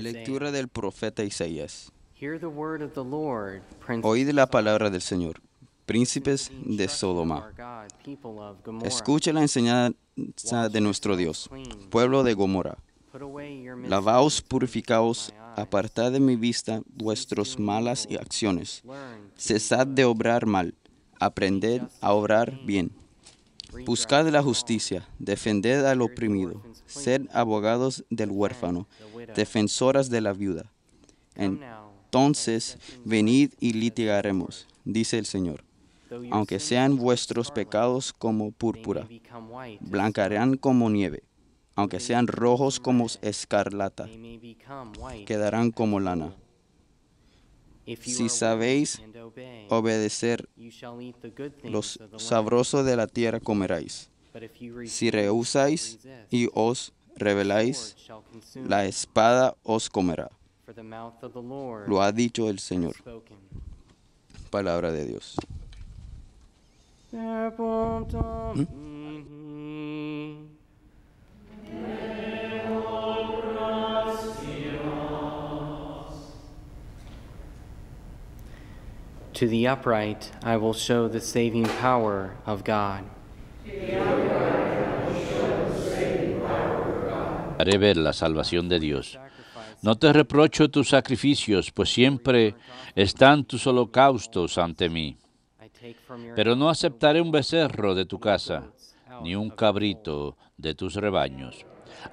Lectura del profeta Isaías. Oíd la palabra del Señor, príncipes de Sodoma. Escuche la enseñanza de nuestro Dios, pueblo de Gomorra. Lavaos, purificaos, apartad de mi vista vuestros malas acciones. Cesad de obrar mal, aprended a obrar bien. Buscad la justicia, defended al oprimido, sed abogados del huérfano, defensoras de la viuda. Entonces venid y litigaremos, dice el Señor. Aunque sean vuestros pecados como púrpura, blancarán como nieve. Aunque sean rojos como escarlata, quedarán como lana. Si sabéis obedecer, los sabrosos de la tierra comeréis. Si rehusáis y os rebeláis, la espada os comerá. Lo ha dicho el Señor. Palabra de Dios. To Haré ver la salvación de Dios. No te reprocho tus sacrificios, pues siempre están tus holocaustos ante mí. Pero no aceptaré un becerro de tu casa, ni un cabrito de tus rebaños.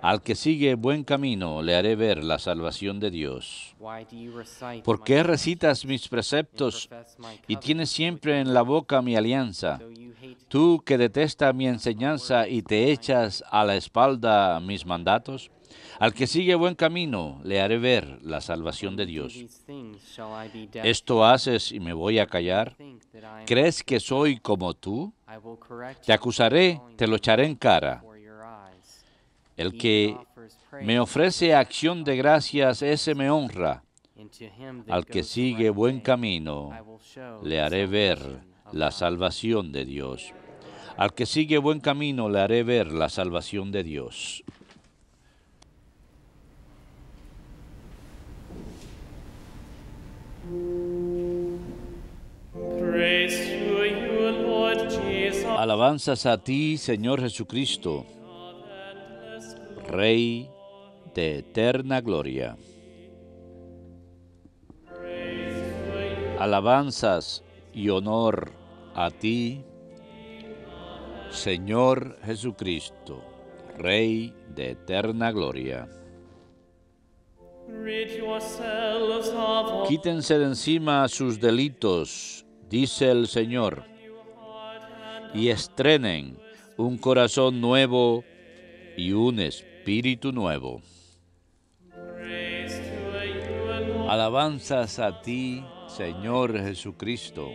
Al que sigue buen camino le haré ver la salvación de Dios. ¿Por qué recitas mis preceptos y tienes siempre en la boca mi alianza? Tú que detesta mi enseñanza y te echas a la espalda mis mandatos. Al que sigue buen camino, le haré ver la salvación de Dios. Esto haces y me voy a callar. ¿Crees que soy como tú? Te acusaré, te lo echaré en cara. El que me ofrece acción de gracias, ese me honra. Al que sigue buen camino, le haré ver la salvación de Dios. Al que sigue buen camino, le haré ver la salvación de Dios. Alabanzas a ti, Señor Jesucristo. Rey de eterna gloria. Alabanzas y honor a ti, Señor Jesucristo, Rey de eterna gloria. Quítense de encima sus delitos, dice el Señor, y estrenen un corazón nuevo y un espíritu espíritu nuevo. Alabanzas a ti, Señor Jesucristo,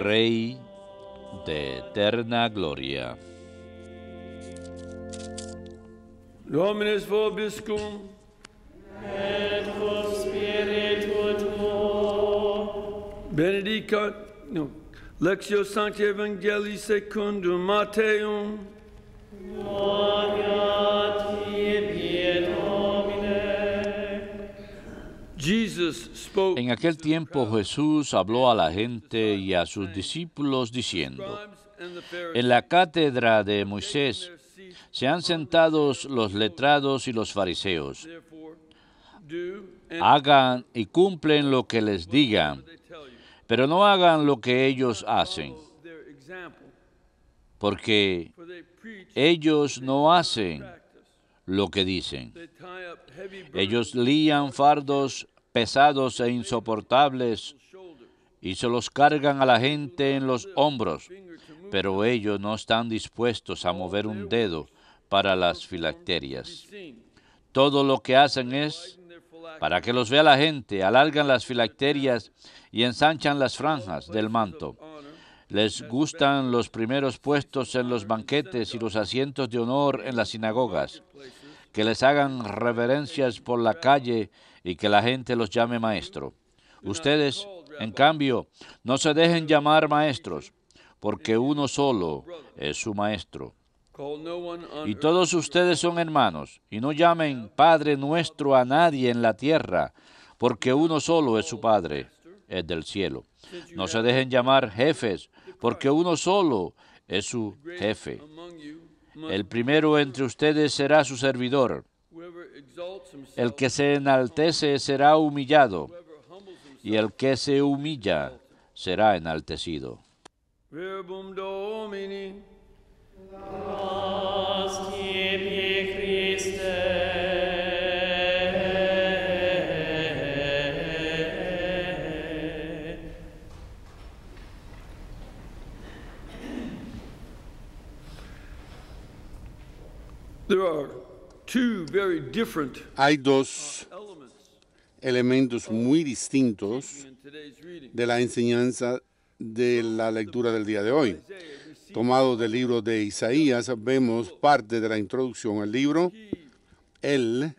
Rey de eterna gloria. Dominus vobiscum. Et Benedicat, no, Lectio Sancti Evangelii secundum Mateum. En aquel tiempo Jesús habló a la gente y a sus discípulos diciendo, en la cátedra de Moisés se han sentado los letrados y los fariseos. Hagan y cumplen lo que les digan, pero no hagan lo que ellos hacen, porque ellos no hacen lo que dicen. Ellos lían fardos pesados e insoportables y se los cargan a la gente en los hombros, pero ellos no están dispuestos a mover un dedo para las filacterias. Todo lo que hacen es, para que los vea la gente, alargan las filacterias y ensanchan las franjas del manto. Les gustan los primeros puestos en los banquetes y los asientos de honor en las sinagogas, que les hagan reverencias por la calle y que la gente los llame maestro. Ustedes, en cambio, no se dejen llamar maestros, porque uno solo es su maestro. Y todos ustedes son hermanos, y no llamen Padre nuestro a nadie en la tierra, porque uno solo es su Padre, es del cielo. No se dejen llamar jefes, porque uno solo es su jefe. El primero entre ustedes será su servidor el que se enaltece será humillado, y el que se humilla será enaltecido. Hay dos elementos muy distintos de la enseñanza de la lectura del día de hoy. Tomado del libro de Isaías, vemos parte de la introducción al libro. Él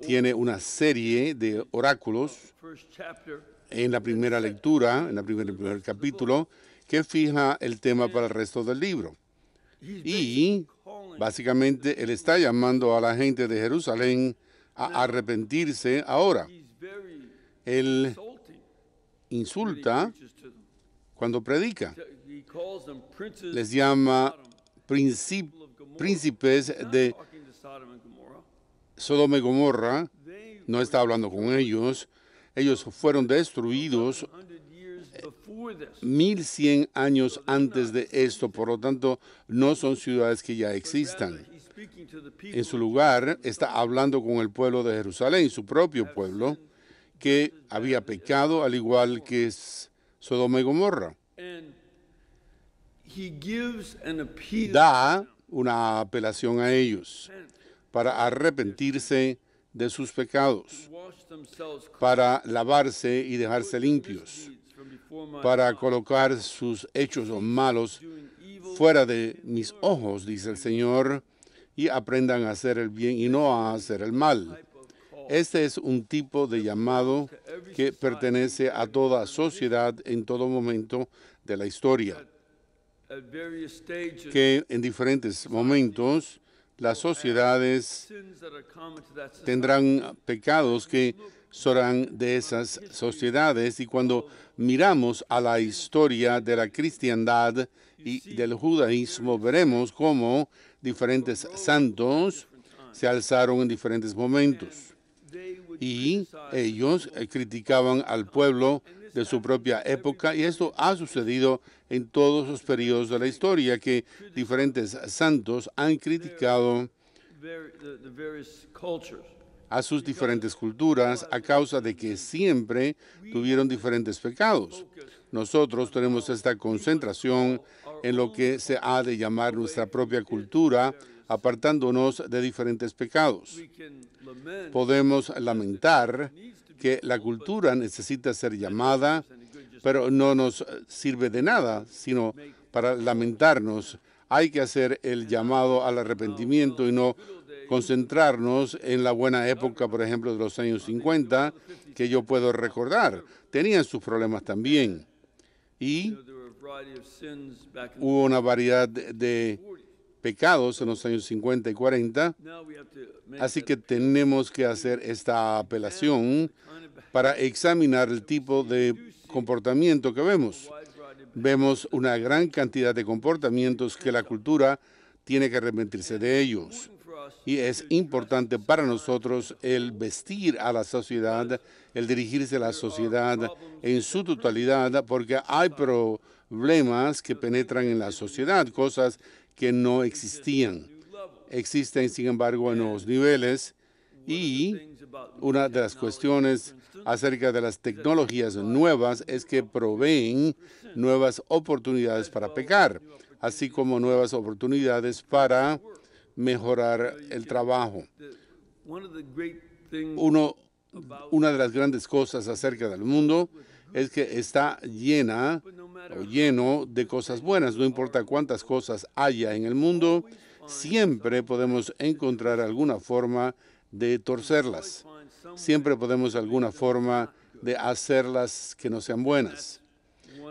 tiene una serie de oráculos en la primera lectura, en la el primer capítulo, que fija el tema para el resto del libro. Y Básicamente, él está llamando a la gente de Jerusalén a arrepentirse ahora. Él insulta cuando predica. Les llama príncipes de Sodoma y Gomorra. No está hablando con ellos. Ellos fueron destruidos 1100 años antes de esto, por lo tanto, no son ciudades que ya existan. En su lugar, está hablando con el pueblo de Jerusalén, su propio pueblo, que había pecado, al igual que Sodoma y Gomorra. Da una apelación a ellos para arrepentirse de sus pecados, para lavarse y dejarse limpios para colocar sus hechos malos fuera de mis ojos, dice el Señor, y aprendan a hacer el bien y no a hacer el mal. Este es un tipo de llamado que pertenece a toda sociedad en todo momento de la historia, que en diferentes momentos las sociedades tendrán pecados que serán de esas sociedades y cuando miramos a la historia de la cristiandad y del judaísmo, veremos cómo diferentes santos se alzaron en diferentes momentos y ellos eh, criticaban al pueblo de su propia época y esto ha sucedido en todos los periodos de la historia que diferentes santos han criticado a sus diferentes culturas a causa de que siempre tuvieron diferentes pecados. Nosotros tenemos esta concentración en lo que se ha de llamar nuestra propia cultura, apartándonos de diferentes pecados. Podemos lamentar que la cultura necesita ser llamada, pero no nos sirve de nada, sino para lamentarnos. Hay que hacer el llamado al arrepentimiento y no concentrarnos en la buena época, por ejemplo, de los años 50, que yo puedo recordar. Tenían sus problemas también. Y hubo una variedad de pecados en los años 50 y 40, así que tenemos que hacer esta apelación para examinar el tipo de comportamiento que vemos. Vemos una gran cantidad de comportamientos que la cultura tiene que arrepentirse de ellos. Y es importante para nosotros el vestir a la sociedad, el dirigirse a la sociedad en su totalidad, porque hay problemas que penetran en la sociedad, cosas que no existían. Existen, sin embargo, en nuevos niveles y una de las cuestiones acerca de las tecnologías nuevas es que proveen nuevas oportunidades para pecar, así como nuevas oportunidades para mejorar el trabajo. Uno, una de las grandes cosas acerca del mundo es que está llena o lleno de cosas buenas. No importa cuántas cosas haya en el mundo, siempre podemos encontrar alguna forma de torcerlas. Siempre podemos alguna forma de hacerlas que no sean buenas.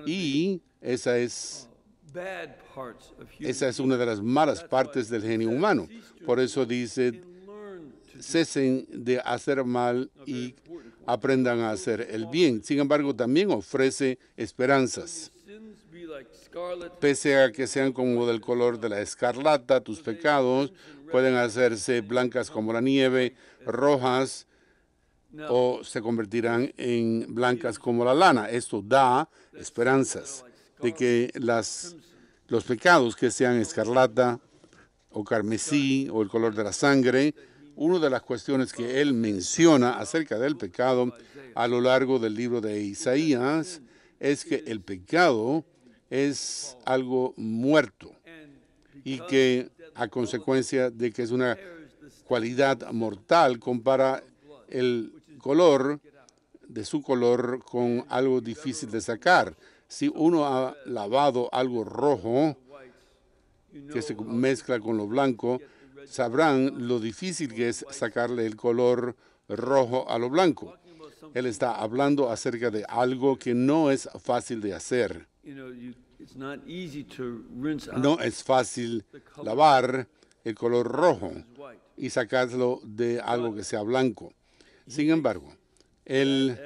Y esa es esa es una de las malas partes del genio humano. Por eso dice, cesen de hacer mal y aprendan a hacer el bien. Sin embargo, también ofrece esperanzas. Pese a que sean como del color de la escarlata, tus pecados pueden hacerse blancas como la nieve, rojas, o se convertirán en blancas como la lana. Esto da esperanzas de que las, los pecados que sean escarlata o carmesí o el color de la sangre, una de las cuestiones que él menciona acerca del pecado a lo largo del libro de Isaías es que el pecado es algo muerto y que a consecuencia de que es una cualidad mortal compara el color de su color con algo difícil de sacar si uno ha lavado algo rojo que se mezcla con lo blanco, sabrán lo difícil que es sacarle el color rojo a lo blanco. Él está hablando acerca de algo que no es fácil de hacer. No es fácil lavar el color rojo y sacarlo de algo que sea blanco. Sin embargo, Él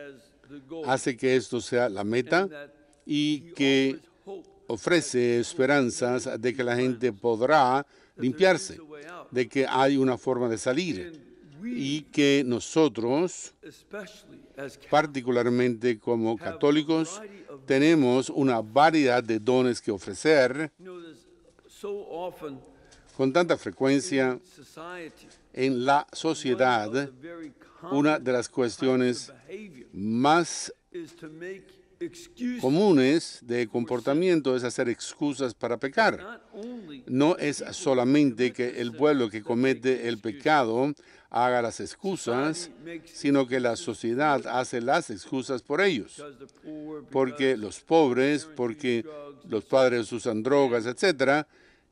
hace que esto sea la meta y que ofrece esperanzas de que la gente podrá limpiarse, de que hay una forma de salir y que nosotros, particularmente como católicos, tenemos una variedad de dones que ofrecer. Con tanta frecuencia en la sociedad, una de las cuestiones más comunes de comportamiento es hacer excusas para pecar. No es solamente que el pueblo que comete el pecado haga las excusas, sino que la sociedad hace las excusas por ellos, porque los pobres, porque los padres usan drogas, etcétera,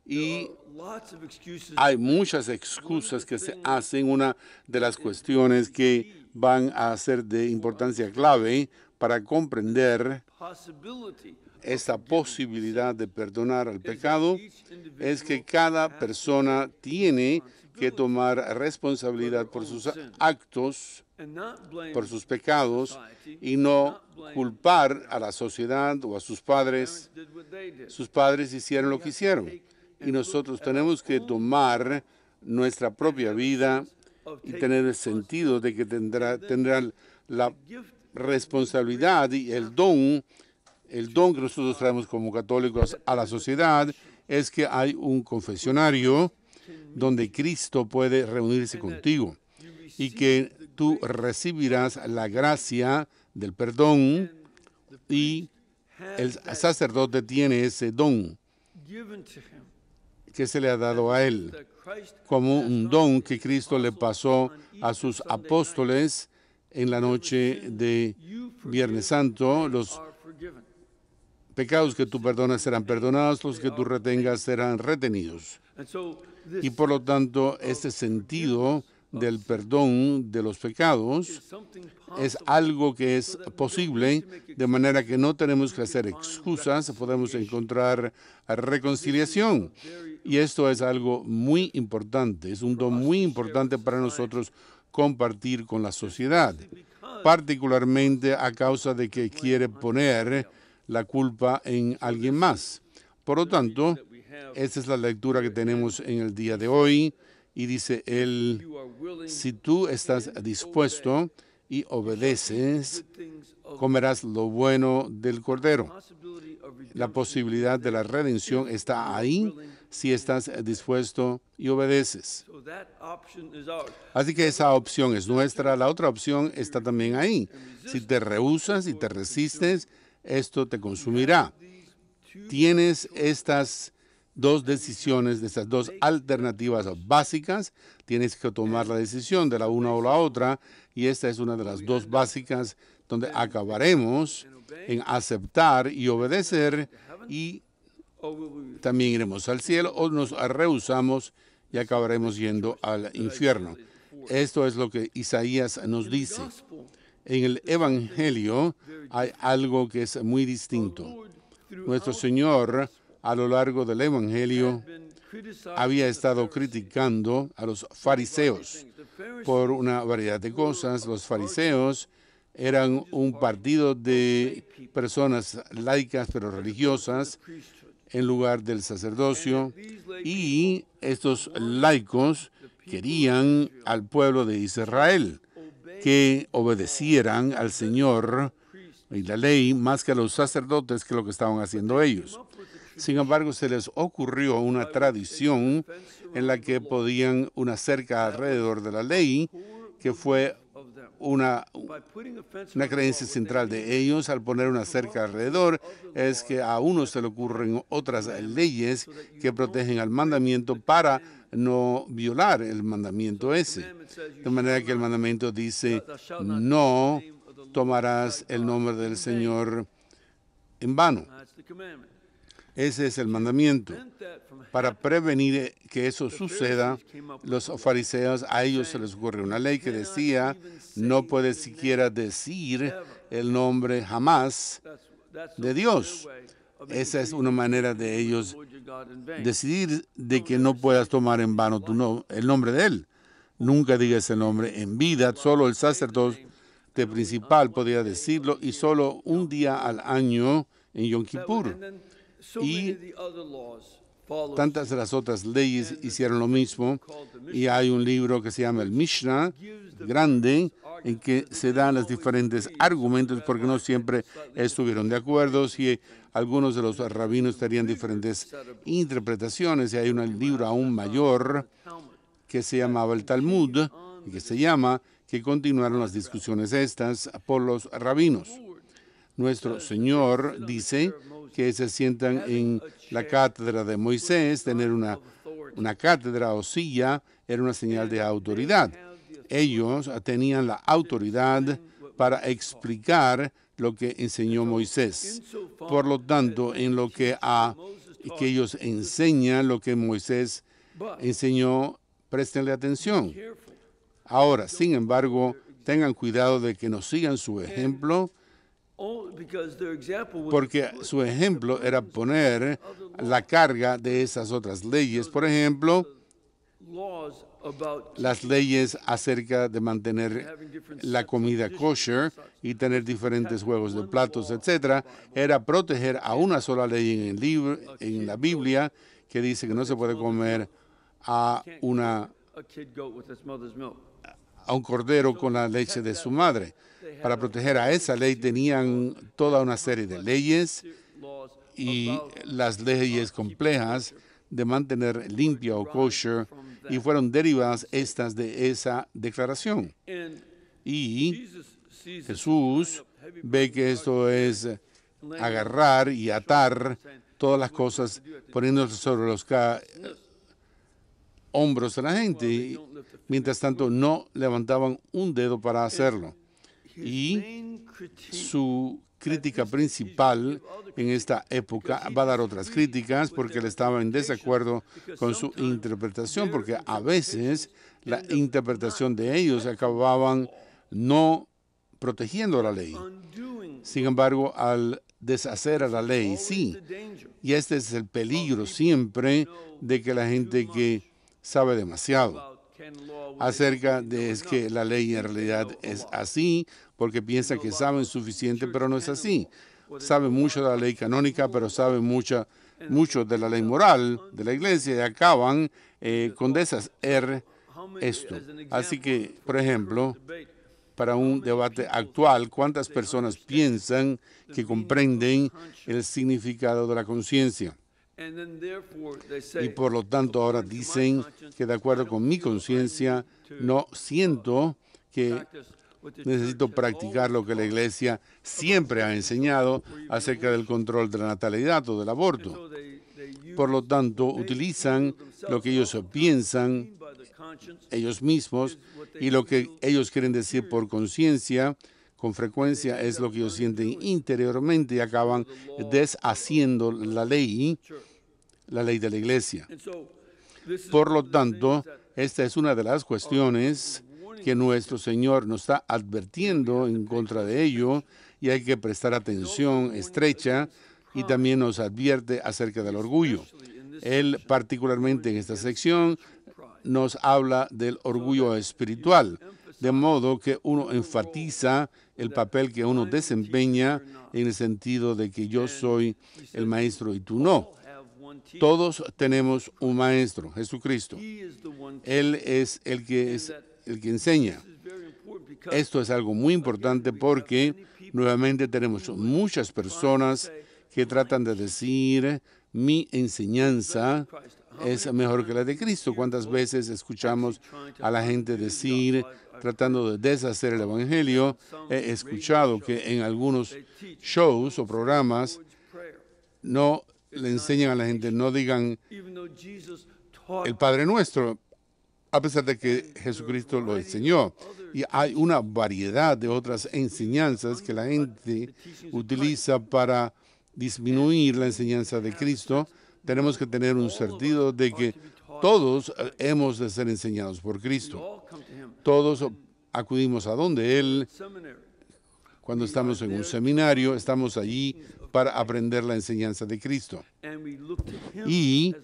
y hay muchas excusas que se hacen. Una de las cuestiones que van a ser de importancia clave para comprender esta posibilidad de perdonar al pecado es que cada persona tiene que tomar responsabilidad por sus actos, por sus pecados, y no culpar a la sociedad o a sus padres. Sus padres hicieron lo que hicieron. Y nosotros tenemos que tomar nuestra propia vida y tener el sentido de que tendrá, tendrán la responsabilidad y el don, el don que nosotros traemos como católicos a la sociedad es que hay un confesionario donde Cristo puede reunirse contigo y que tú recibirás la gracia del perdón y el sacerdote tiene ese don que se le ha dado a él como un don que Cristo le pasó a sus apóstoles en la noche de Viernes Santo, los pecados que tú perdonas serán perdonados, los que tú retengas serán retenidos. Y por lo tanto, este sentido del perdón de los pecados es algo que es posible, de manera que no tenemos que hacer excusas, podemos encontrar reconciliación. Y esto es algo muy importante, es un don muy importante para nosotros compartir con la sociedad, particularmente a causa de que quiere poner la culpa en alguien más. Por lo tanto, esta es la lectura que tenemos en el día de hoy y dice él, si tú estás dispuesto y obedeces, comerás lo bueno del cordero. La posibilidad de la redención está ahí si estás eh, dispuesto y obedeces. Así que esa opción es nuestra. La otra opción está también ahí. Si te rehusas y te resistes, esto te consumirá. Tienes estas dos decisiones, estas dos alternativas básicas. Tienes que tomar la decisión de la una o la otra y esta es una de las dos básicas donde acabaremos en aceptar y obedecer y también iremos al cielo o nos rehusamos y acabaremos yendo al infierno. Esto es lo que Isaías nos dice. En el Evangelio hay algo que es muy distinto. Nuestro Señor a lo largo del Evangelio había estado criticando a los fariseos por una variedad de cosas. Los fariseos eran un partido de personas laicas pero religiosas en lugar del sacerdocio y estos laicos querían al pueblo de Israel que obedecieran al Señor y la ley más que a los sacerdotes que lo que estaban haciendo ellos. Sin embargo, se les ocurrió una tradición en la que podían una cerca alrededor de la ley que fue una, creencia central de ellos al poner una cerca alrededor es que a uno se le ocurren otras leyes que protegen al mandamiento para no violar el mandamiento ese. De manera que el mandamiento dice, no tomarás el nombre del Señor en vano. Ese es el mandamiento. Para prevenir que eso suceda, los fariseos, a ellos se les ocurrió una ley que decía, no puedes siquiera decir el nombre jamás de Dios. Esa es una manera de ellos decidir de que no puedas tomar en vano tu el nombre de Él. Nunca digas el nombre en vida, solo el sacerdote principal podía decirlo y solo un día al año en Yom Kippur. Y tantas de las otras leyes hicieron lo mismo. Y hay un libro que se llama el Mishnah, grande, en que se dan los diferentes argumentos porque no siempre estuvieron de acuerdo. Y algunos de los rabinos tenían diferentes interpretaciones. Y hay un libro aún mayor que se llamaba el Talmud, y que se llama, que continuaron las discusiones estas por los rabinos nuestro Señor dice que se sientan en la cátedra de Moisés, tener una, cátedra o silla era una señal de autoridad. Ellos tenían la autoridad para explicar lo que enseñó Moisés. Por lo tanto, en lo que a que ellos enseñan lo que Moisés enseñó, prestenle atención. Ahora, sin embargo, tengan cuidado de que no sigan su ejemplo porque su ejemplo era poner la carga de esas otras leyes. Por ejemplo, las leyes acerca de mantener la comida kosher y tener diferentes juegos de platos, etcétera, era proteger a una sola ley en el libro, en la Biblia, que dice que no se puede comer a una a un cordero con la leche de su madre para proteger a esa ley tenían toda una serie de leyes y las leyes complejas de mantener limpia o kosher y fueron derivadas estas de esa declaración. Y Jesús ve que esto es agarrar y atar todas las cosas poniéndose sobre los hombros de la gente, mientras tanto no levantaban un dedo para hacerlo y su crítica principal en esta época va a dar otras críticas porque él estaba en desacuerdo con su interpretación, porque a veces la interpretación de ellos acababan no protegiendo la ley. Sin embargo, al deshacer a la ley, sí. Y este es el peligro siempre de que la gente que sabe demasiado acerca de es que la ley en realidad es así porque piensa que saben suficiente, pero no es así. Saben mucho de la ley canónica, pero saben mucho de la ley moral de la iglesia y acaban eh, con deshacer esto. Así que, por ejemplo, para un debate actual, ¿cuántas personas piensan que comprenden el significado de la conciencia? Y por lo tanto ahora dicen que de acuerdo con mi conciencia, no uh, siento que necesito practicar lo que la iglesia siempre ha enseñado acerca del control de la natalidad o del aborto. Por lo tanto, utilizan lo que ellos piensan ellos mismos y lo que ellos quieren decir por conciencia con frecuencia es lo que ellos sienten interiormente y acaban deshaciendo la ley la ley de la iglesia. Por lo tanto, esta es una de las cuestiones que nuestro Señor nos está advirtiendo en contra de ello y hay que prestar atención estrecha y también nos advierte acerca del orgullo. Él particularmente en esta sección nos habla del orgullo espiritual, de modo que uno enfatiza el papel que uno desempeña en el sentido de que yo soy el maestro y tú no. Todos tenemos un maestro, Jesucristo. Él es el que, es, el que enseña. Esto es algo muy importante porque nuevamente tenemos muchas personas que tratan de decir, mi enseñanza es mejor que la de Cristo. ¿Cuántas veces escuchamos a la gente decir, tratando de deshacer el Evangelio? He escuchado que en algunos shows o programas no le enseñan a la gente, no digan el Padre Nuestro, a pesar de que Jesucristo lo enseñó. Y hay una variedad de otras enseñanzas que la gente utiliza para disminuir la enseñanza de Cristo. Tenemos que tener un sentido de que todos eh, hemos de ser enseñados por Cristo. Todos acudimos a donde Él. Cuando estamos en un seminario, estamos allí para aprender la enseñanza de Cristo. Y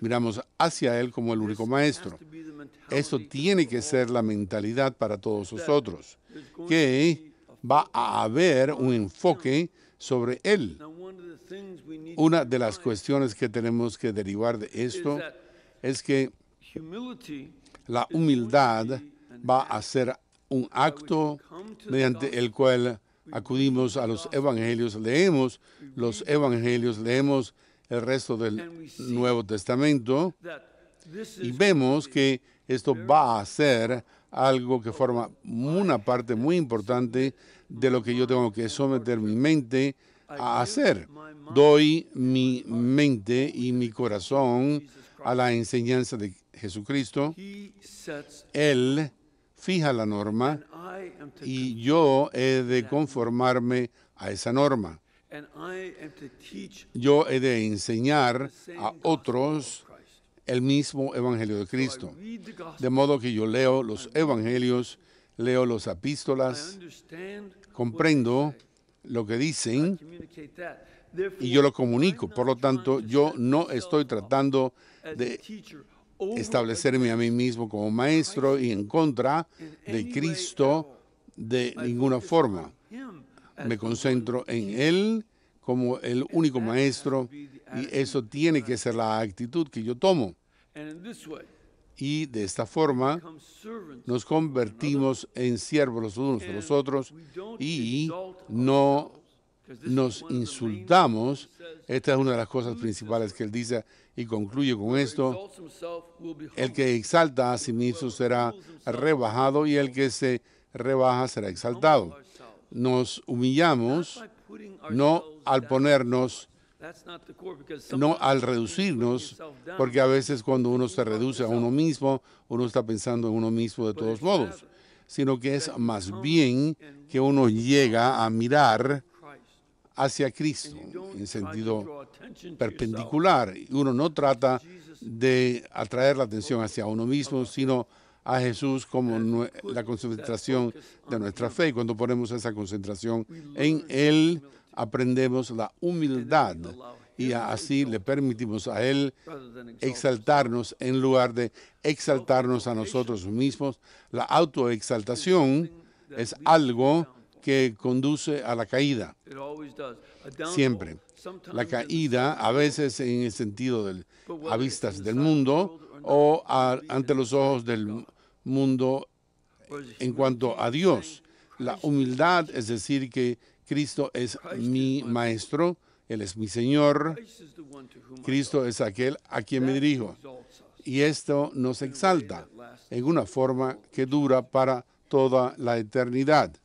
miramos hacia Él como el único maestro. Eso tiene que ser la mentalidad para todos nosotros, que va a haber un enfoque sobre Él. Una de las cuestiones que tenemos que derivar de esto es que la humildad va a ser un acto mediante el cual acudimos a los evangelios, leemos los evangelios, leemos el resto del Nuevo Testamento y vemos que esto va a ser algo que forma una parte muy importante de lo que yo tengo que someter mi mente a hacer. Doy mi mente y mi corazón a la enseñanza de Jesucristo. Él fija la norma y yo he de conformarme a esa norma. Yo he de enseñar a otros el mismo Evangelio de Cristo. De modo que yo leo los Evangelios, leo los Apístolas, comprendo lo que dicen y yo lo comunico. Por lo tanto, yo no estoy tratando de Oh, establecerme a mí mismo como maestro y en contra de Cristo de ninguna forma. Me concentro en Él como el único maestro y eso tiene que ser la actitud que yo tomo. Y de esta forma nos convertimos en siervos los unos de los otros y no nos insultamos. Esta es una de las cosas principales que él dice y concluye con esto. El que exalta a sí mismo será rebajado y el que se rebaja será exaltado. Nos humillamos no al ponernos, no al reducirnos, porque a veces cuando uno se reduce a uno mismo, uno está pensando en uno mismo de todos modos, sino que es más bien que uno llega a mirar hacia Cristo en sentido perpendicular. Uno no trata de atraer la atención hacia uno mismo, sino a Jesús como la concentración de nuestra fe. Y cuando ponemos esa concentración en Él, aprendemos la humildad y así le permitimos a Él exaltarnos en lugar de exaltarnos a nosotros mismos. La autoexaltación es algo que conduce a la caída. Siempre. La caída a veces en el sentido de a vistas del mundo o ante los ojos del mundo en cuanto a Dios. La humildad es decir que Cristo es mi maestro, Él es mi Señor, Cristo es aquel a quien me dirijo. Y esto nos exalta en una forma que dura para toda la eternidad.